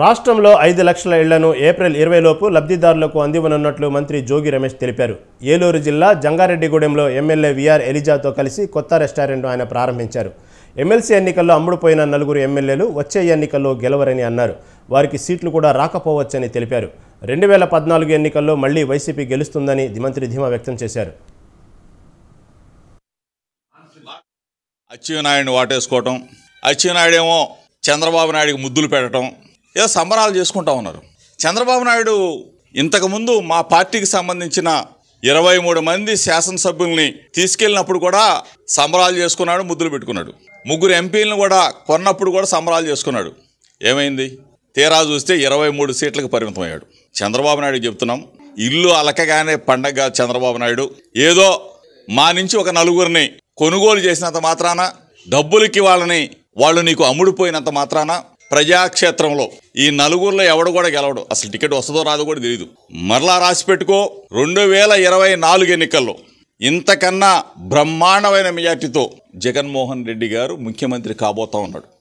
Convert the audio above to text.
రాష్ట్రంలో ఐదు లక్షల ఇళ్లను ఏప్రిల్ ఇరవైలోపు లబ్ధిదారులకు అందివనున్నట్లు మంత్రి జోగి రమేష్ తెలిపారు ఏలూరు జిల్లా జంగారెడ్డిగూడెంలో ఎమ్మెల్యే విఆర్ ఎలిజాతో కలిసి కొత్త రెస్టారెంట్ ఆయన ప్రారంభించారు ఎమ్మెల్సీ ఎన్నికల్లో అమ్ముడుపోయిన నలుగురు ఎమ్మెల్యేలు వచ్చే ఎన్నికల్లో గెలవరని అన్నారు వారికి సీట్లు కూడా రాకపోవచ్చని తెలిపారు రెండు వేల పద్నాలుగు ఎన్నికల్లో మళ్లీ వైసీపీ గెలుస్తుందని మంత్రి ధీమా వ్యక్తం చేశారు అచ్చెన్నాయుడిని వాటేసుకోవటం ఏమో చంద్రబాబు నాయుడికి ముద్దులు పెట్టడం ఏదో సంబరాలు చేసుకుంటా ఉన్నారు చంద్రబాబు నాయుడు ఇంతకుముందు మా పార్టీకి సంబంధించిన ఇరవై మూడు మంది శాసనసభ్యుల్ని తీసుకెళ్ళినప్పుడు కూడా సంబరాలు చేసుకున్నాడు ముద్దులు పెట్టుకున్నాడు ముగ్గురు ఎంపీలను కూడా కొన్నప్పుడు కూడా సంబరాలు చేసుకున్నాడు ఏమైంది తీరా చూస్తే ఇరవై మూడు సీట్లకు పరిమితమయ్యాడు చంద్రబాబు నాయుడు చెప్తున్నాం ఇల్లు అలకగానే పండగ చంద్రబాబు నాయుడు ఏదో మా నుంచి ఒక నలుగురిని కొనుగోలు చేసినంత మాత్రాన డబ్బులకి వాళ్ళని వాళ్ళు నీకు అమ్ముడుపోయినంత మాత్రాన ప్రజాక్షేత్రంలో ఈ నలుగురిలో ఎవడు కూడా గెలవడు అసలు టికెట్ వస్తుందో రాదో కూడా తెలియదు మరలా రాసి పెట్టుకో రెండు వేల ఇరవై నాలుగు ఎన్నికల్లో ఇంతకన్నా బ్రహ్మాండమైన మెజార్టీతో జగన్మోహన్ రెడ్డి గారు ముఖ్యమంత్రి కాబోతా ఉన్నాడు